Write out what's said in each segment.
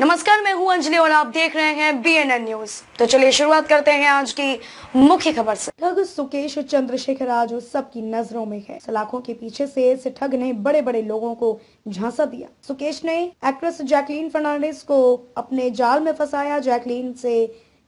नमस्कार मैं हूं अंजलि और आप देख रहे हैं बीएनएन न्यूज तो चलिए शुरुआत करते हैं आज की मुख्य खबर से ठग सुकेश चंद्रशेखर आज सबकी नजरों में है सलाखों के पीछे से इस ठग ने बड़े बड़े लोगों को झांसा दिया सुकेश ने एक्ट्रेस जैकलीन फर्नांडिस को अपने जाल में फंसाया जैकलीन से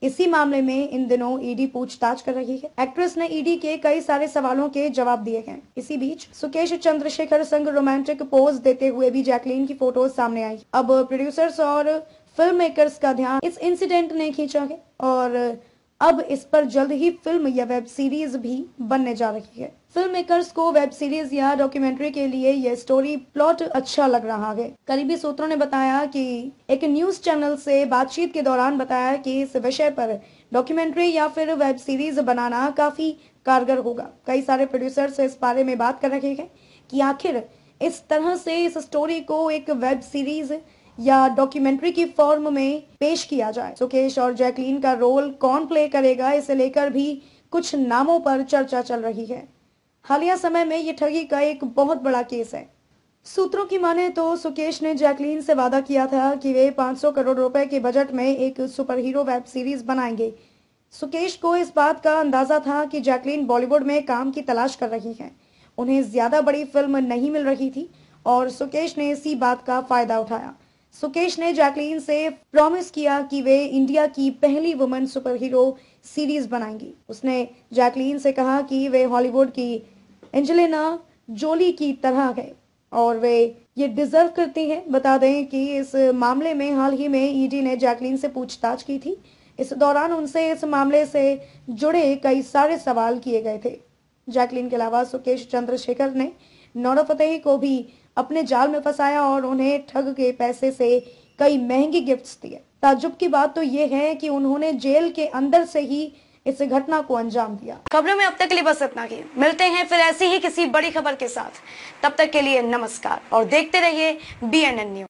इसी मामले में इन दिनों ईडी e पूछताछ कर रही है एक्ट्रेस ने ईडी e के कई सारे सवालों के जवाब दिए हैं इसी बीच सुकेश चंद्रशेखर संघ रोमांटिक पोज देते हुए भी जैकलीन की फोटोज सामने आई अब प्रोड्यूसर्स और फिल्म मेकर्स का ध्यान इस इंसिडेंट ने खींचा है और अब इस पर जल्द ही फिल्म या वेब सीरीज भी बनने जा रही है फिल्म मेकर्स को वेब सीरीज या डॉक्यूमेंट्री के लिए यह स्टोरी प्लॉट अच्छा लग रहा है करीबी सूत्रों ने बताया कि एक न्यूज चैनल से बातचीत के दौरान बताया कि इस विषय पर डॉक्यूमेंट्री या फिर वेब सीरीज बनाना काफी कारगर होगा कई सारे प्रोड्यूसर इस बारे में बात कर रहे हैं कि आखिर इस तरह से इस स्टोरी को एक वेब सीरीज या डॉक्यूमेंट्री की फॉर्म में पेश किया जाए सुकेश और जैकलीन का रोल कौन प्ले करेगा इसे लेकर भी कुछ नामों पर चर्चा चल रही है हालिया समय में ये ठगी का एक बहुत बड़ा केस है सूत्रों की माने तो सुकेश ने जैकलीन से वादा किया था कि वे 500 करोड़ रुपए के बजट में एक सुपर हीरो वेब सीरीज बनाएंगे सुकेश को इस बात का अंदाजा था कि जैकलीन बॉलीवुड में काम की तलाश कर रही है उन्हें ज्यादा बड़ी फिल्म नहीं मिल रही थी और सुकेश ने इसी बात का फायदा उठाया सुकेश ने जैकलीन से प्रॉमिस किया कि वे इंडिया की पहली वुमेन सुपर हीरो सीरीज बनाएंगी उसने जैकलीन से कहा कि वे हॉलीवुड की एंजेलिना जोली की तरह है और वे ये डिजर्व करती हैं बता दें कि इस मामले में हाल ही में ईडी e ने जैकलीन से पूछताछ की थी इस दौरान उनसे इस मामले से जुड़े कई सारे सवाल किए गए थे जैकलीन के अलावा सुकेश चंद्रशेखर ने नौरव फतेही को भी अपने जाल में फंसाया और उन्हें ठग के पैसे से कई महंगी गिफ्ट्स दिए ताजुब की बात तो ये है कि उन्होंने जेल के अंदर से ही इस घटना को अंजाम दिया खबरों में अब तक के लिए बस इतना ही मिलते हैं फिर ऐसी ही किसी बड़ी खबर के साथ तब तक के लिए नमस्कार और देखते रहिए बी एन एन न्यूज